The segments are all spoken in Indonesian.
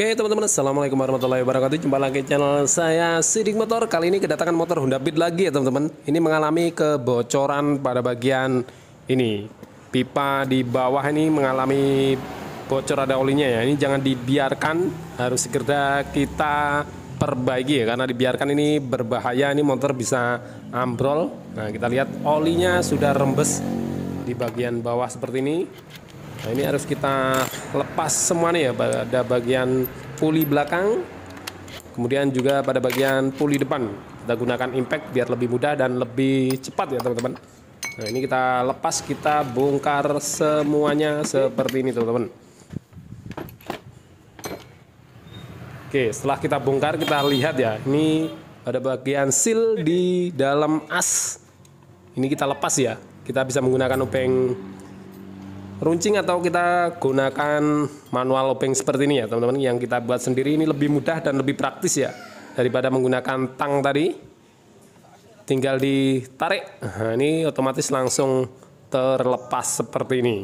Oke teman-teman Assalamualaikum warahmatullahi wabarakatuh Jumpa lagi channel saya Sidik Motor Kali ini kedatangan motor Honda Beat lagi ya teman-teman Ini mengalami kebocoran pada bagian ini Pipa di bawah ini mengalami bocor ada olinya ya Ini jangan dibiarkan Harus segera kita perbaiki ya Karena dibiarkan ini berbahaya Ini motor bisa ambrol Nah kita lihat olinya sudah rembes Di bagian bawah seperti ini Nah, ini harus kita lepas semuanya ya pada bagian puli belakang. Kemudian juga pada bagian puli depan. Kita gunakan impact biar lebih mudah dan lebih cepat ya, teman-teman. Nah, ini kita lepas, kita bongkar semuanya seperti ini, teman-teman. Oke, setelah kita bongkar, kita lihat ya. Ini pada bagian seal di dalam as. Ini kita lepas ya. Kita bisa menggunakan obeng runcing atau kita gunakan manual obeng seperti ini ya teman-teman yang kita buat sendiri ini lebih mudah dan lebih praktis ya daripada menggunakan tang tadi tinggal ditarik nah, ini otomatis langsung terlepas seperti ini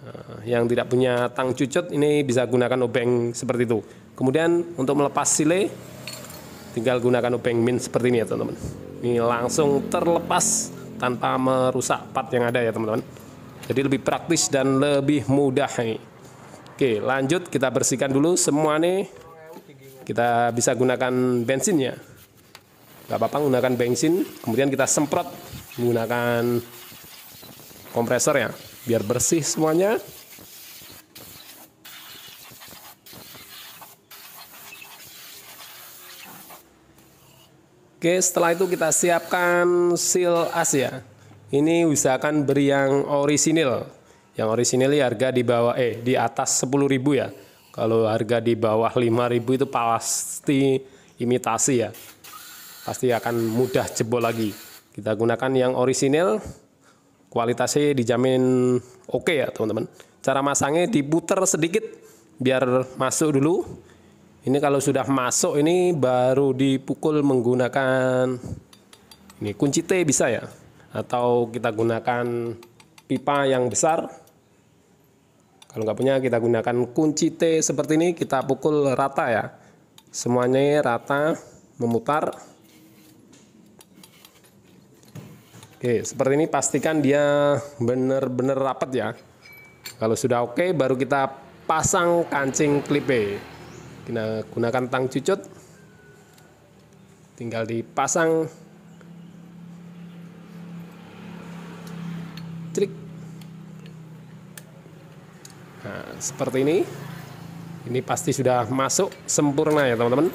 nah, yang tidak punya tang cucut ini bisa gunakan obeng seperti itu kemudian untuk melepas sile tinggal gunakan obeng min seperti ini ya teman-teman ini langsung terlepas tanpa merusak part yang ada ya teman-teman jadi lebih praktis dan lebih mudah nih. Oke, lanjut kita bersihkan dulu semua nih. Kita bisa gunakan bensinnya. Gak apa-apa gunakan bensin, kemudian kita semprot menggunakan kompresor ya, biar bersih semuanya. Oke, setelah itu kita siapkan seal as ya ini usahakan beri yang orisinil yang orisinil ya harga di bawah eh di atas 10.000 ya kalau harga di bawah 5.000 itu pasti imitasi ya pasti akan mudah jebol lagi kita gunakan yang orisinil kualitasnya dijamin oke okay ya teman-teman cara masangnya diputer sedikit biar masuk dulu ini kalau sudah masuk ini baru dipukul menggunakan ini kunci T bisa ya atau kita gunakan pipa yang besar kalau nggak punya kita gunakan kunci T seperti ini kita pukul rata ya semuanya rata memutar Oke, seperti ini pastikan dia benar-benar rapat ya. Kalau sudah oke, baru kita pasang kancing klipe. Kita gunakan tang cucut. Tinggal dipasang trik nah, seperti ini ini pasti sudah masuk sempurna ya teman-teman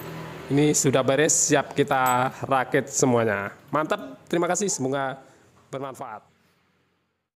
ini sudah beres siap kita rakit semuanya mantap terima kasih semoga bermanfaat